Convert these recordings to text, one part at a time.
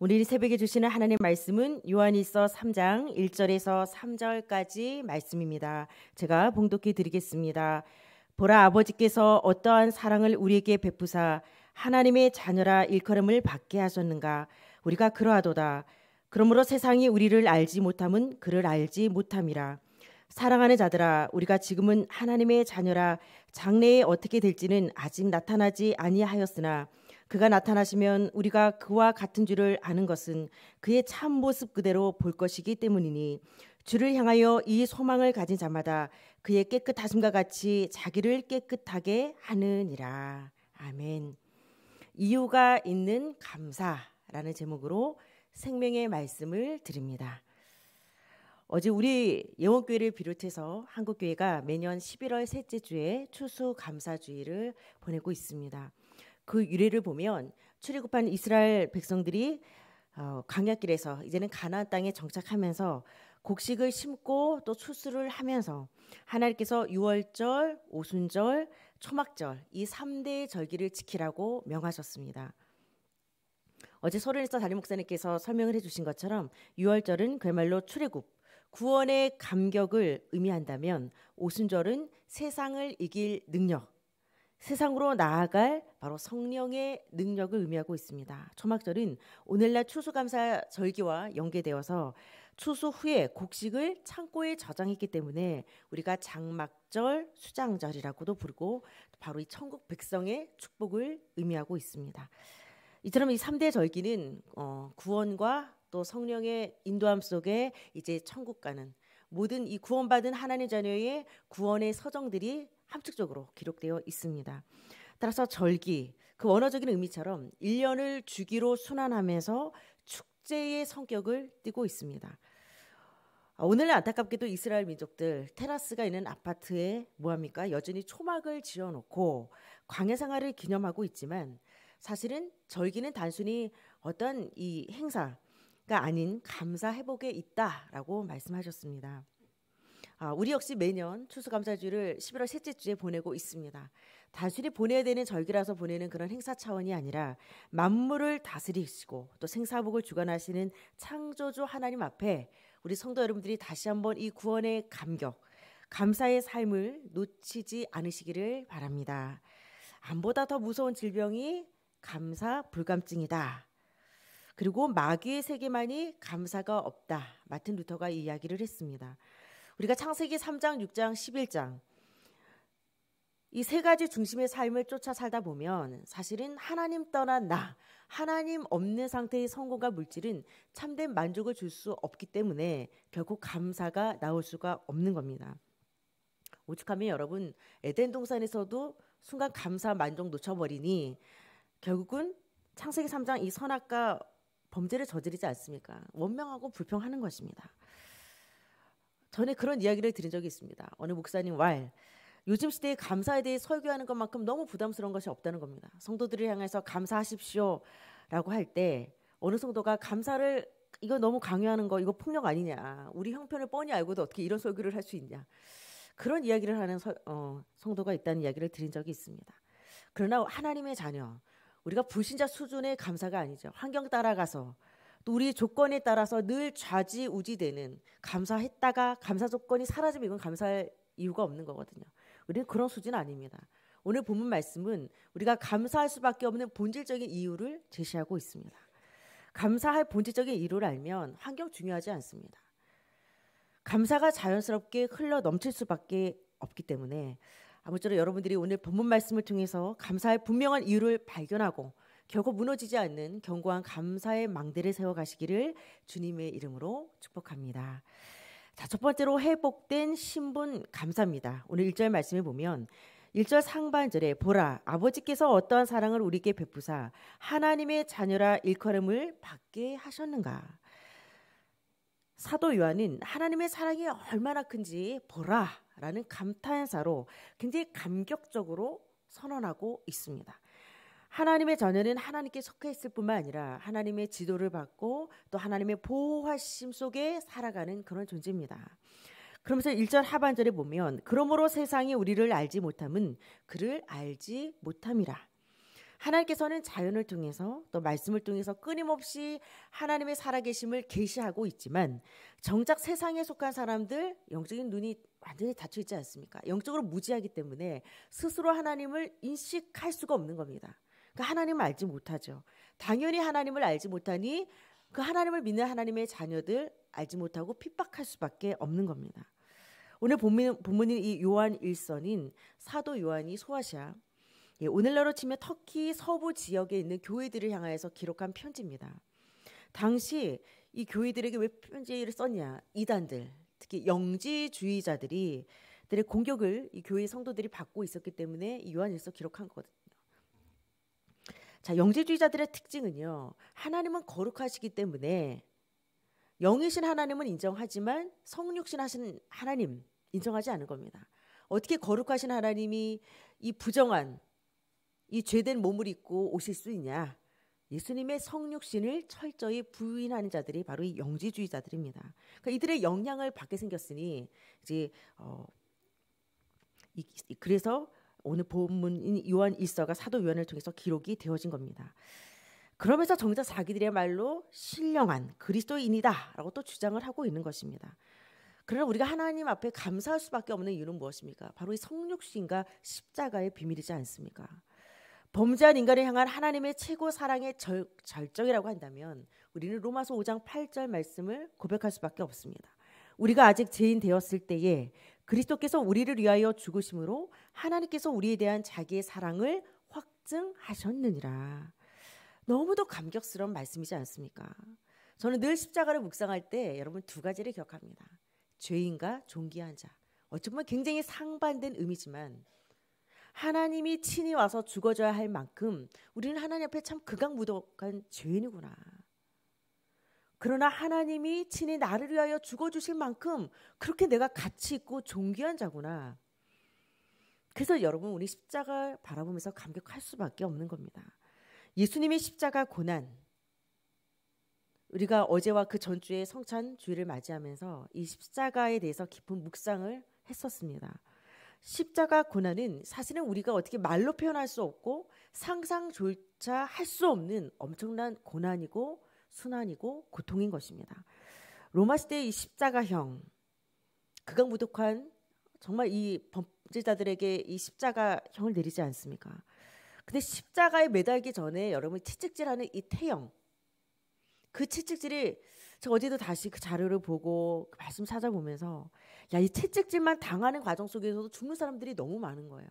오늘 이 새벽에 주시는 하나님 말씀은 요한일서 3장 1절에서 3절까지 말씀입니다. 제가 봉독해 드리겠습니다. 보라 아버지께서 어떠한 사랑을 우리에게 베푸사 하나님의 자녀라 일컬음을 받게 하셨는가 우리가 그러하도다. 그러므로 세상이 우리를 알지 못함은 그를 알지 못함이라. 사랑하는 자들아 우리가 지금은 하나님의 자녀라 장래에 어떻게 될지는 아직 나타나지 아니하였으나 그가 나타나시면 우리가 그와 같은 줄을 아는 것은 그의 참 모습 그대로 볼 것이기 때문이니 주를 향하여 이 소망을 가진 자마다 그의 깨끗하심과 같이 자기를 깨끗하게 하느니라. 아멘. 이유가 있는 감사라는 제목으로 생명의 말씀을 드립니다. 어제 우리 예원교회를 비롯해서 한국교회가 매년 11월 셋째 주에 추수감사주의를 보내고 있습니다. 그 유래를 보면 출애굽한 이스라엘 백성들이 어, 강약길에서 이제는 가나안 땅에 정착하면서 곡식을 심고 또 추수를 하면서 하나님께서 유월절 오순절, 초막절 이 3대의 절기를 지키라고 명하셨습니다. 어제 서른에서다리 목사님께서 설명을 해주신 것처럼 유월절은 그야말로 출애굽, 구원의 감격을 의미한다면 오순절은 세상을 이길 능력, 세상으로 나아갈 바로 성령의 능력을 의미하고 있습니다. 초막절은 오늘날 추수감사 절기와 연계되어서 추수 후에 곡식을 창고에 저장했기 때문에 우리가 장막절, 수장절이라고도 부르고 바로 이 천국 백성의 축복을 의미하고 있습니다. 이처럼 이 3대 절기는 어, 구원과 또 성령의 인도함 속에 이제 천국 가는 모든 이 구원받은 하나님 자녀의 구원의 서정들이 함축적으로 기록되어 있습니다. 따라서 절기, 그 원어적인 의미처럼 1년을 주기로 순환하면서 축제의 성격을 띠고 있습니다. 아, 오늘 안타깝게도 이스라엘 민족들 테라스가 있는 아파트에 뭐합니까? 여전히 초막을 지어놓고 광해상화를 기념하고 있지만 사실은 절기는 단순히 어떤 이 행사가 아닌 감사 회복에 있다라고 말씀하셨습니다. 아, 우리 역시 매년 추수감사주를 11월 셋째 주에 보내고 있습니다. 단순히 보내야 되는 절기라서 보내는 그런 행사 차원이 아니라 만물을 다스리시고 또 생사복을 주관하시는 창조주 하나님 앞에 우리 성도 여러분들이 다시 한번 이 구원의 감격, 감사의 삶을 놓치지 않으시기를 바랍니다. 암보다 더 무서운 질병이 감사 불감증이다. 그리고 마귀의 세계만이 감사가 없다. 마틴 루터가 이야기를 했습니다. 우리가 창세기 3장, 6장, 11장 이 세 가지 중심의 삶을 쫓아 살다 보면 사실은 하나님 떠난 나, 하나님 없는 상태의 성공과 물질은 참된 만족을 줄 수 없기 때문에 결국 감사가 나올 수가 없는 겁니다. 오죽하면 여러분 에덴 동산에서도 순간 감사 만족 놓쳐버리니 결국은 창세기 3장 이 선악과 범죄를 저지르지 않습니까? 원명하고 불평하는 것입니다. 전에 그런 이야기를 드린 적이 있습니다. 어느 목사님 왈 요즘 시대에 감사에 대해 설교하는 것만큼 너무 부담스러운 것이 없다는 겁니다. 성도들을 향해서 감사하십시오라고 할 때 어느 성도가 감사를 이거 너무 강요하는 거 이거 폭력 아니냐 우리 형편을 뻔히 알고도 어떻게 이런 설교를 할 수 있냐 그런 이야기를 하는 서, 어, 성도가 있다는 이야기를 드린 적이 있습니다. 그러나 하나님의 자녀 우리가 불신자 수준의 감사가 아니죠. 환경 따라가서 우리 조건에 따라서 늘 좌지우지되는 감사했다가 감사 조건이 사라지면 이건 감사할 이유가 없는 거거든요. 우리는 그런 수준 아닙니다. 오늘 본문 말씀은 우리가 감사할 수밖에 없는 본질적인 이유를 제시하고 있습니다. 감사할 본질적인 이유를 알면 환경 중요하지 않습니다. 감사가 자연스럽게 흘러 넘칠 수밖에 없기 때문에 아무쪼록 여러분들이 오늘 본문 말씀을 통해서 감사할 분명한 이유를 발견하고 결코 무너지지 않는 견고한 감사의 망대를 세워가시기를 주님의 이름으로 축복합니다. 자, 첫 번째로 회복된 신분 감사입니다. 오늘 일절말씀을 보면 1절 상반절에 보라 아버지께서 어떠한 사랑을 우리에게 베푸사 하나님의 자녀라 일컬음을 받게 하셨는가. 사도 요한은 하나님의 사랑이 얼마나 큰지 보라라는 감탄사로 굉장히 감격적으로 선언하고 있습니다. 하나님의 자녀는 하나님께 속해 있을 뿐만 아니라 하나님의 지도를 받고 또 하나님의 보호하심 속에 살아가는 그런 존재입니다. 그러면서 1절 하반절에 보면 그러므로 세상이 우리를 알지 못함은 그를 알지 못함이라. 하나님께서는 자연을 통해서 또 말씀을 통해서 끊임없이 하나님의 살아계심을 계시하고 있지만 정작 세상에 속한 사람들 영적인 눈이 완전히 닫혀 있지 않습니까? 영적으로 무지하기 때문에 스스로 하나님을 인식할 수가 없는 겁니다. 그 하나님을 알지 못하죠. 당연히 하나님을 알지 못하니 그 하나님을 믿는 하나님의 자녀들 알지 못하고 핍박할 수밖에 없는 겁니다. 오늘 본문, 본문인 이 요한 일선인 사도 요한이 소아시아 예, 오늘날로 치면 터키 서부 지역에 있는 교회들을 향하여서 기록한 편지입니다. 당시 이 교회들에게 왜 편지를 썼냐? 이단들, 특히 영지주의자들이 들의 공격을 이 교회 성도들이 받고 있었기 때문에 요한일서 기록한 거, 자, 영재주의자들의 특징은요. 하나님은 거룩하시기 때문에 영이신 하나님은 인정하지만 성육신 하신 하나님 인정하지 않은 겁니다. 어떻게 거룩하신 하나님이 이 부정한 이 죄된 몸을 입고 오실 수 있냐? 예수님의 성육신을 철저히 부인하는 자들이 바로 이 영지주의자들입니다. 그러니까 이들의 영향을 받게 생겼으니 이제 어, 이, 그래서 오늘 본문인 요한 일서가 사도 요한을 통해서 기록이 되어진 겁니다. 그러면서 정작 자기들의말로 신령한 그리스도인이다라고 또 주장을 하고 있는 것입니다. 그러나 우리가 하나님 앞에 감사할 수밖에 없는 이유는 무엇입니까? 바로 이 성육신과 십자가의 비밀이지 않습니까? 범죄한 인간을 향한 하나님의 최고 사랑의 절, 절정이라고 한다면 우리는 로마서 5장 8절 말씀을 고백할 수밖에 없습니다. 우리가 아직 죄인 되었을 때에 그리스도께서 우리를 위하여 죽으심으로 하나님께서 우리에 대한 자기의 사랑을 확증하셨느니라. 너무도 감격스러운 말씀이지 않습니까? 저는 늘 십자가를 묵상할 때 여러분 두 가지를 기억합니다. 죄인과 존귀한 자. 어쩌면 굉장히 상반된 의미지만 하나님이 친히 와서 죽어줘야 할 만큼 우리는 하나님 앞에 참 극악 무독한 죄인이구나. 그러나 하나님이 친히 나를 위하여 죽어주실 만큼 그렇게 내가 가치 있고 존귀한 자구나. 그래서 여러분 우리 십자가 바라보면서 감격할 수밖에 없는 겁니다. 예수님의 십자가 고난. 우리가 어제와 그 전주에 성찬 주일을 맞이하면서 이 십자가에 대해서 깊은 묵상을 했었습니다. 십자가 고난은 사실은 우리가 어떻게 말로 표현할 수 없고 상상조차 할 수 없는 엄청난 고난이고 순환이고 고통인 것입니다. 로마 시대의 십자가형 극악무독한 정말 이 범죄자들에게 이 십자가형을 내리지 않습니까? 근데 십자가에 매달기 전에 여러분 채찍질하는 이 태형 그 채찍질이 제 어제도 다시 그 자료를 보고 그 말씀 찾아보면서 야이 채찍질만 당하는 과정 속에서도 죽는 사람들이 너무 많은 거예요.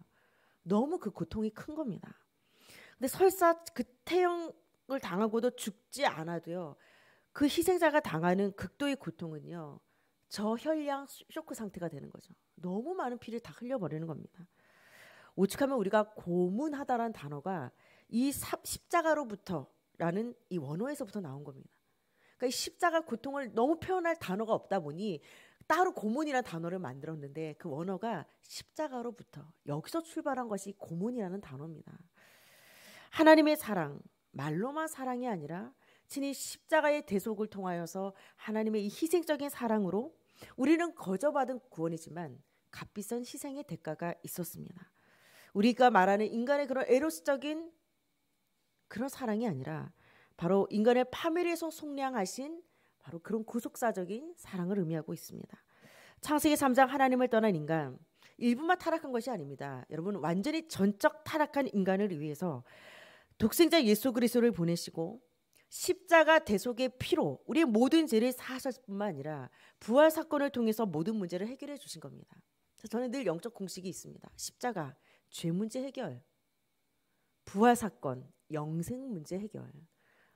너무 그 고통이 큰 겁니다. 근데 설사 그 태형 을 당하고도 죽지 않아도요. 그 희생자가 당하는 극도의 고통은요. 저혈량 쇼크 상태가 되는 거죠. 너무 많은 피를 다 흘려버리는 겁니다. 오죽하면 우리가 고문하다라는 단어가 이 십자가로부터라는 이 원어에서부터 나온 겁니다. 그러니까 이 십자가 고통을 너무 표현할 단어가 없다 보니 따로 고문이라는 단어를 만들었는데 그 원어가 십자가로부터 여기서 출발한 것이 고문이라는 단어입니다. 하나님의 사랑, 말로만 사랑이 아니라 친히 십자가의 대속을 통하여서 하나님의 이 희생적인 사랑으로 우리는 거저받은 구원이지만 값비싼 희생의 대가가 있었습니다. 우리가 말하는 인간의 그런 에로스적인 그런 사랑이 아니라 바로 인간의 파멸에서 속량하신 바로 그런 구속사적인 사랑을 의미하고 있습니다. 창세기 3장 하나님을 떠난 인간 일부만 타락한 것이 아닙니다. 여러분 완전히 전적 타락한 인간을 위해서 독생자 예수 그리스도를 보내시고 십자가 대속의 피로 우리의 모든 죄를 사하셨을 뿐만 아니라 부활 사건을 통해서 모든 문제를 해결해 주신 겁니다. 저는 늘 영적 공식이 있습니다. 십자가 죄 문제 해결, 부활 사건 영생 문제 해결,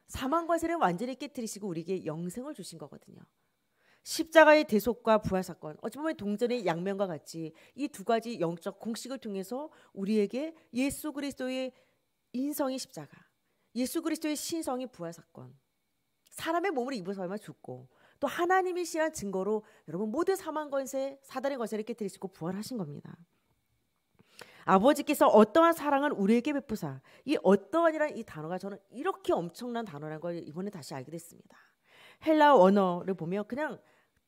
사망과 세를 완전히 깨뜨리시고 우리에게 영생을 주신 거거든요. 십자가의 대속과 부활 사건, 어찌 보면 동전의 양면과 같이 이 두 가지 영적 공식을 통해서 우리에게 예수 그리스도의 인성이 십자가, 예수 그리스도의 신성이 부활 사건, 사람의 몸을 입어서만 죽고 또 하나님이 시한 증거로 여러분 모든 사망 권세, 사단의 권세를 깨뜨리시고 부활하신 겁니다. 아버지께서 어떠한 사랑을 우리에게 베푸사 이 어떠한이란 이 단어가 저는 이렇게 엄청난 단어라는 걸 이번에 다시 알게 됐습니다. 헬라 언어를 보면 그냥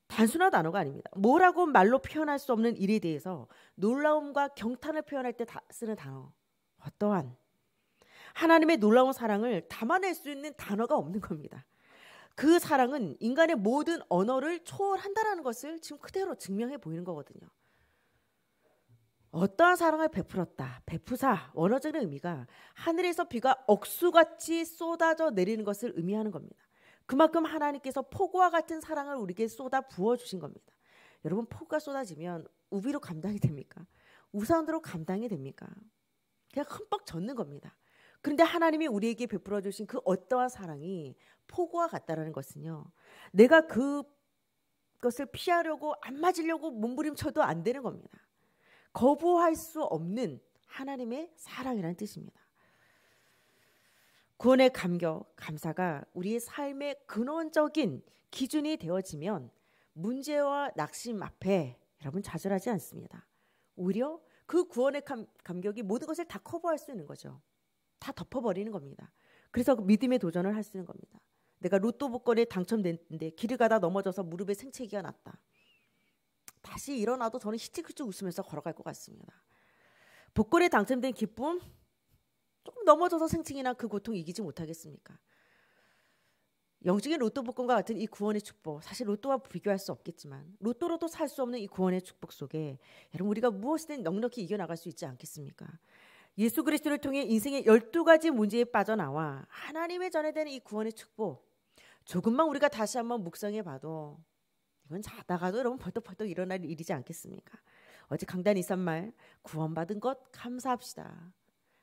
단순한 단어가 아닙니다. 뭐라고 말로 표현할 수 없는 일에 대해서 놀라움과 경탄을 표현할 때 쓰는 단어. 어떠한 하나님의 놀라운 사랑을 담아낼 수 있는 단어가 없는 겁니다. 그 사랑은 인간의 모든 언어를 초월한다라는 것을 지금 그대로 증명해 보이는 거거든요. 어떠한 사랑을 베풀었다, 베푸사, 원어적인 의미가 하늘에서 비가 억수같이 쏟아져 내리는 것을 의미하는 겁니다. 그만큼 하나님께서 폭우와 같은 사랑을 우리에게 쏟아 부어주신 겁니다. 여러분, 폭우가 쏟아지면 우비로 감당이 됩니까? 우산으로 감당이 됩니까? 그냥 흠뻑 젖는 겁니다. 그런데 하나님이 우리에게 베풀어 주신 그 어떠한 사랑이 폭우와 같다라는 것은요. 내가 그 것을 피하려고 안 맞으려고 몸부림쳐도 안 되는 겁니다. 거부할 수 없는 하나님의 사랑이라는 뜻입니다. 구원의 감격, 감사가 우리의 삶의 근원적인 기준이 되어지면 문제와 낙심 앞에 여러분 좌절하지 않습니다. 오히려 그 구원의 감, 감격이 모든 것을 다 커버할 수 있는 거죠. 다 덮어버리는 겁니다. 그래서 그 믿음의 도전을 할 수 있는 겁니다. 내가 로또 복권에 당첨됐는데 길을 가다 넘어져서 무릎에 생채기가 났다. 다시 일어나도 저는 히치크치 웃으면서 걸어갈 것 같습니다. 복권에 당첨된 기쁨, 조금 넘어져서 생칭이나 그 고통 이기지 못하겠습니까? 영적인 로또 복권과 같은 이 구원의 축복, 사실 로또와 비교할 수 없겠지만 로또로도 살 수 없는 이 구원의 축복 속에 여러분 우리가 무엇이든 넉넉히 이겨나갈 수 있지 않겠습니까? 예수 그리스도를 통해 인생의 12가지 문제에 빠져나와 하나님의 전해되는 이 구원의 축복 조금만 우리가 다시 한번 묵상해 봐도 이건 자다가도 여러분 벌떡벌떡 일어날 일이지 않겠습니까? 어제 강단 이산말 구원받은 것 감사합시다.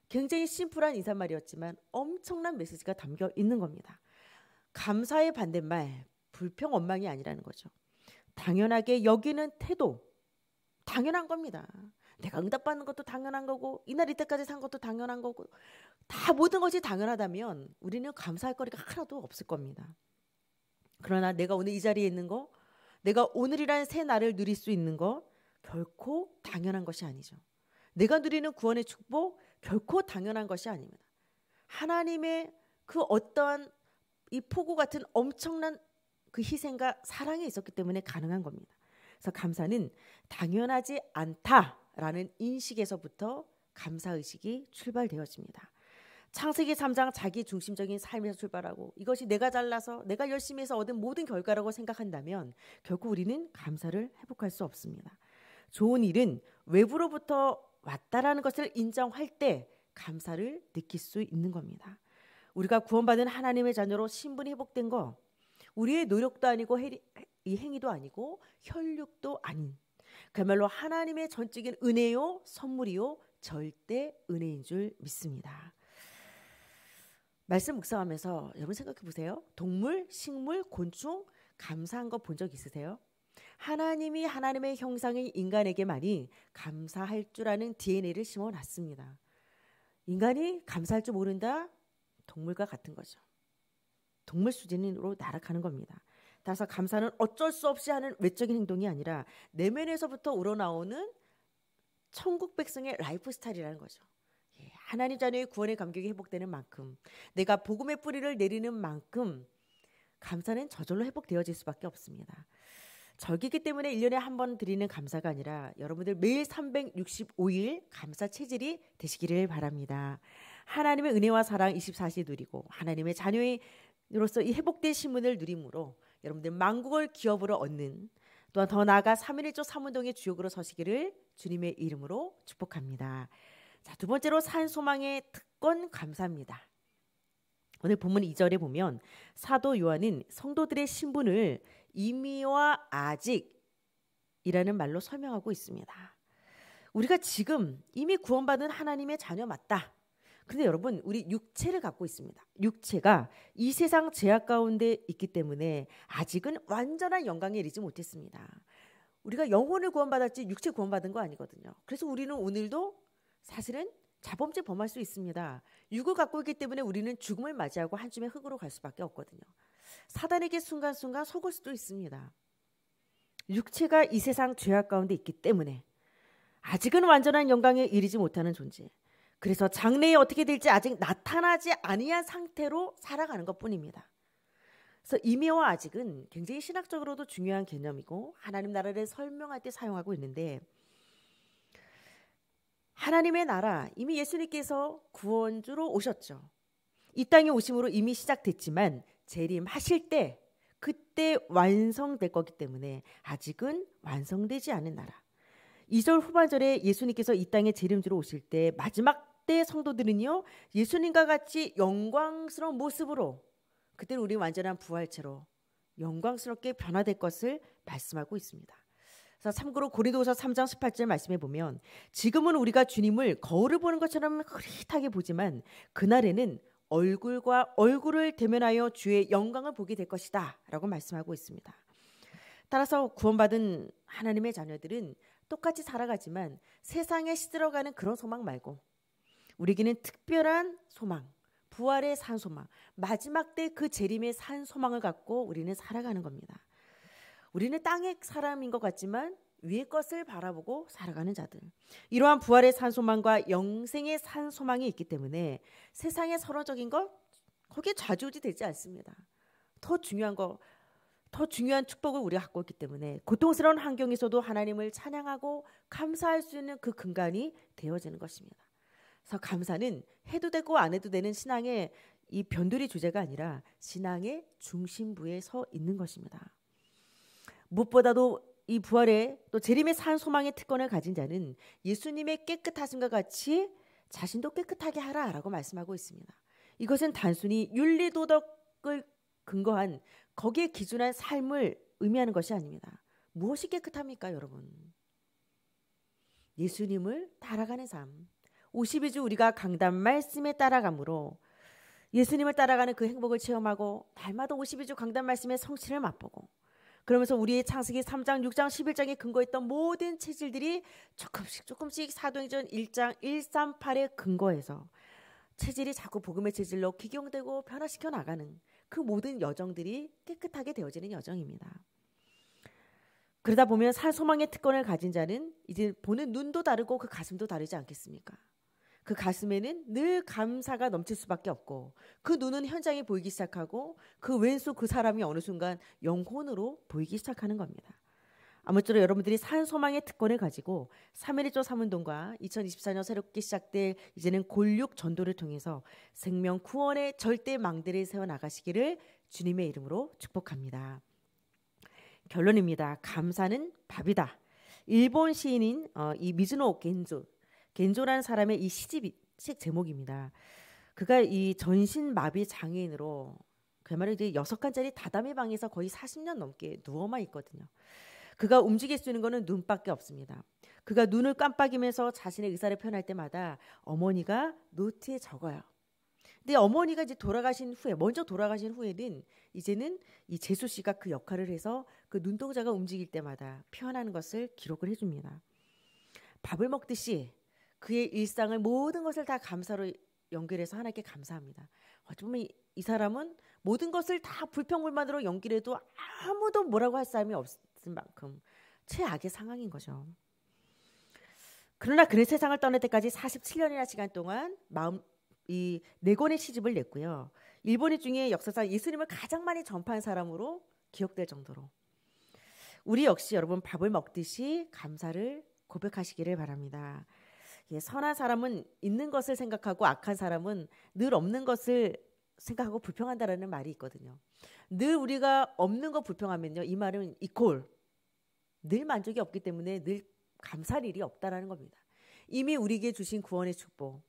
굉장히 심플한 인사말이었지만 엄청난 메시지가 담겨 있는 겁니다. 감사의 반대말 불평 원망이 아니라는 거죠. 당연하게 여기는 태도 당연한 겁니다. 내가 응답받는 것도 당연한 거고 이날 이때까지 산 것도 당연한 거고 다 모든 것이 당연하다면 우리는 감사할 거리가 하나도 없을 겁니다. 그러나 내가 오늘 이 자리에 있는 거, 내가 오늘이라는새 날을 누릴 수 있는 거 결코 당연한 것이 아니죠. 내가 누리는 구원의 축복 결코 당연한 것이 아닙니다. 하나님의 그 어떠한 이 폭우 같은 엄청난 그 희생과 사랑이 있었기 때문에 가능한 겁니다. 그래서 감사는 당연하지 않다. 라는 인식에서부터 감사의식이 출발되어집니다. 창세기 3장 자기 중심적인 삶에서 출발하고 이것이 내가 잘나서 내가 열심히 해서 얻은 모든 결과라고 생각한다면 결국 우리는 감사를 회복할 수 없습니다. 좋은 일은 외부로부터 왔다라는 것을 인정할 때 감사를 느낄 수 있는 겁니다. 우리가 구원받은 하나님의 자녀로 신분이 회복된 거 우리의 노력도 아니고 이 행위도 아니고 혈육도 아닌 그야말로 하나님의 전적인 은혜요, 선물이요, 절대 은혜인 줄 믿습니다. 말씀 묵상하면서 여러분 생각해 보세요. 동물, 식물, 곤충 감사한 거 본 적 있으세요? 하나님이 하나님의 형상인 인간에게만이 감사할 줄 아는 DNA를 심어 놨습니다. 인간이 감사할 줄 모른다? 동물과 같은 거죠. 동물 수준으로 나락하는 겁니다. 따라서 감사는 어쩔 수 없이 하는 외적인 행동이 아니라 내면에서부터 우러나오는 천국 백성의 라이프 스타일이라는 거죠. 예, 하나님 자녀의 구원의 감격이 회복되는 만큼 내가 복음의 뿌리를 내리는 만큼 감사는 저절로 회복되어질 수밖에 없습니다. 절기기 때문에 1년에 한 번 드리는 감사가 아니라 여러분들 매일 365일 감사 체질이 되시기를 바랍니다. 하나님의 은혜와 사랑 24시 누리고 하나님의 자녀의 로서 이 회복된 신문을 누림으로 여러분들 만국을 기업으로 얻는 또한 더 나아가 3.1조 사운동의 주역으로 서시기를 주님의 이름으로 축복합니다. 자, 두 번째로 산소망의 특권 감사입니다. 오늘 본문 2절에 보면 사도 요한은 성도들의 신분을 이미와 아직이라는 말로 설명하고 있습니다. 우리가 지금 이미 구원받은 하나님의 자녀 맞다. 근데 여러분 우리 육체를 갖고 있습니다. 육체가 이 세상 제약 가운데 있기 때문에 아직은 완전한 영광에 이르지 못했습니다. 우리가 영혼을 구원받았지 육체 구원받은 거 아니거든요. 그래서 우리는 오늘도 사실은 자범죄 범할 수 있습니다. 육을 갖고 있기 때문에 우리는 죽음을 맞이하고 한줌의 흙으로 갈 수밖에 없거든요. 사단에게 순간순간 속을 수도 있습니다. 육체가 이 세상 죄악 가운데 있기 때문에 아직은 완전한 영광에 이르지 못하는 존재. 그래서 장래에 어떻게 될지 아직 나타나지 아니한 상태로 살아가는 것뿐입니다. 그래서 임의와 아직은 굉장히 신학적으로도 중요한 개념이고 하나님 나라를 설명할 때 사용하고 있는데 하나님의 나라 이미 예수님께서 구원주로 오셨죠. 이 땅에 오심으로 이미 시작됐지만 재림하실 때 그때 완성될 거기 때문에 아직은 완성되지 않은 나라. 이절 후반절에 예수님께서 이 땅에 재림주로 오실 때 마지막 그때 성도들은요 예수님과 같이 영광스러운 모습으로 그때는 우리 완전한 부활체로 영광스럽게 변화될 것을 말씀하고 있습니다. 그래서 참고로 고린도서 3장 18절 말씀해 보면 지금은 우리가 주님을 거울을 보는 것처럼 흐릿하게 보지만 그날에는 얼굴과 얼굴을 대면하여 주의 영광을 보게 될 것이다라고 말씀하고 있습니다. 따라서 구원받은 하나님의 자녀들은 똑같이 살아가지만 세상에 시들어가는 그런 소망 말고 우리에게는 특별한 소망, 부활의 산 소망, 마지막 때 그 재림의 산 소망을 갖고 우리는 살아가는 겁니다. 우리는 땅의 사람인 것 같지만 위의 것을 바라보고 살아가는 자들. 이러한 부활의 산 소망과 영생의 산 소망이 있기 때문에 세상의 서로적인 것 거기에 좌지우지 되지 않습니다. 더 중요한 거, 더 중요한 축복을 우리가 갖고 있기 때문에 고통스러운 환경에서도 하나님을 찬양하고 감사할 수 있는 그 근간이 되어지는 것입니다. 그래서 감사는 해도 되고 안 해도 되는 신앙의 이 변두리 주제가 아니라 신앙의 중심부에 서 있는 것입니다. 무엇보다도 이 부활에 또 재림의 산 소망의 특권을 가진 자는 예수님의 깨끗하심과 같이 자신도 깨끗하게 하라라고 말씀하고 있습니다. 이것은 단순히 윤리 도덕을 근거한 거기에 기준한 삶을 의미하는 것이 아닙니다. 무엇이 깨끗합니까, 여러분? 예수님을 따라가는 삶, 52주 우리가 강단 말씀에 따라가므로 예수님을 따라가는 그 행복을 체험하고 날마다 52주 강단 말씀의 성취를 맛보고 그러면서 우리의 창세기 3장, 6장, 11장에 근거했던 모든 체질들이 조금씩 조금씩 사도행전 1장 138에 근거해서 체질이 자꾸 복음의 체질로 기경되고 변화시켜 나가는 그 모든 여정들이 깨끗하게 되어지는 여정입니다. 그러다 보면 살 소망의 특권을 가진 자는 이제 보는 눈도 다르고 그 가슴도 다르지 않겠습니까? 그 가슴에는 늘 감사가 넘칠 수밖에 없고 그 눈은 현장에 보이기 시작하고 그 왼수 그 사람이 어느 순간 영혼으로 보이기 시작하는 겁니다. 아무쪼록 여러분들이 산 소망의 특권을 가지고 3.1조 사문동과 2024년 새롭게 시작될 이제는 골육 전도를 통해서 생명 구원의 절대 망대를 세워나가시기를 주님의 이름으로 축복합니다. 결론입니다. 감사는 밥이다. 일본 시인인 어, 이 미즈노 겐조 겐조라는 사람의 이 시집 책 제목입니다. 그가 이 전신 마비 장애인으로 그야말로 이제 여섯 칸짜리 다다미 방에서 거의 40년 넘게 누워만 있거든요. 그가 움직일 수 있는 것은 눈밖에 없습니다. 그가 눈을 깜빡이면서 자신의 의사를 표현할 때마다 어머니가 노트에 적어요. 근데 어머니가 이제 돌아가신 후에 먼저 돌아가신 후에는 이제는 이재수 씨가 그 역할을 해서 그 눈동자가 움직일 때마다 표현하는 것을 기록을 해줍니다. 밥을 먹듯이 그의 일상을 모든 것을 다 감사로 연결해서 하나님께 감사합니다. 어쩌면 이 사람은 모든 것을 다 불평불만으로 연결해도 아무도 뭐라고 할 사람이 없을 만큼 최악의 상황인 거죠. 그러나 그는 세상을 떠날 때까지 47년이나 시간 동안 마음 이네 권의 시집을 냈고요. 일본인 중에 역사상 예수님을 가장 많이 전파한 사람으로 기억될 정도로 우리 역시 여러분 밥을 먹듯이 감사를 고백하시기를 바랍니다. 예, 선한 사람은 있는 것을 생각하고 악한 사람은 늘 없는 것을 생각하고 불평한다라는 말이 있거든요. 늘 우리가 없는 거 불평하면요. 이 말은 이콜. 늘 만족이 없기 때문에 늘 감사할 일이 없다라는 겁니다. 이미 우리에게 주신 구원의 축복.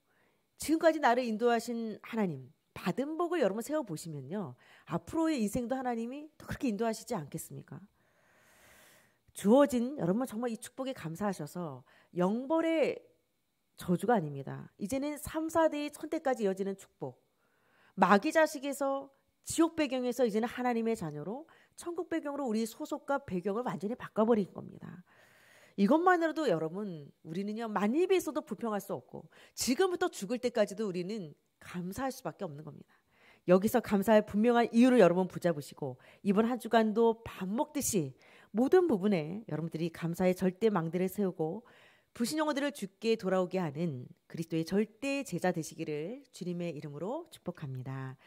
지금까지 나를 인도하신 하나님. 받은 복을 여러분 세워보시면요. 앞으로의 인생도 하나님이 또 그렇게 인도하시지 않겠습니까? 주어진 여러분 정말 이 축복에 감사하셔서 영벌의 저주가 아닙니다. 이제는 3, 4대의 선택까지 이어지는 축복. 마귀 자식에서 지옥 배경에서 이제는 하나님의 자녀로 천국 배경으로 우리 소속과 배경을 완전히 바꿔버린 겁니다. 이것만으로도 여러분 우리는요 만입에 있어도 불평할 수 없고 지금부터 죽을 때까지도 우리는 감사할 수밖에 없는 겁니다. 여기서 감사할 분명한 이유를 여러분 붙잡으시고 이번 한 주간도 밥 먹듯이 모든 부분에 여러분들이 감사의 절대 망대를 세우고 부신영어들을 죽게 돌아오게 하는 그리스도의 절대 제자 되시기를 주님의 이름으로 축복합니다.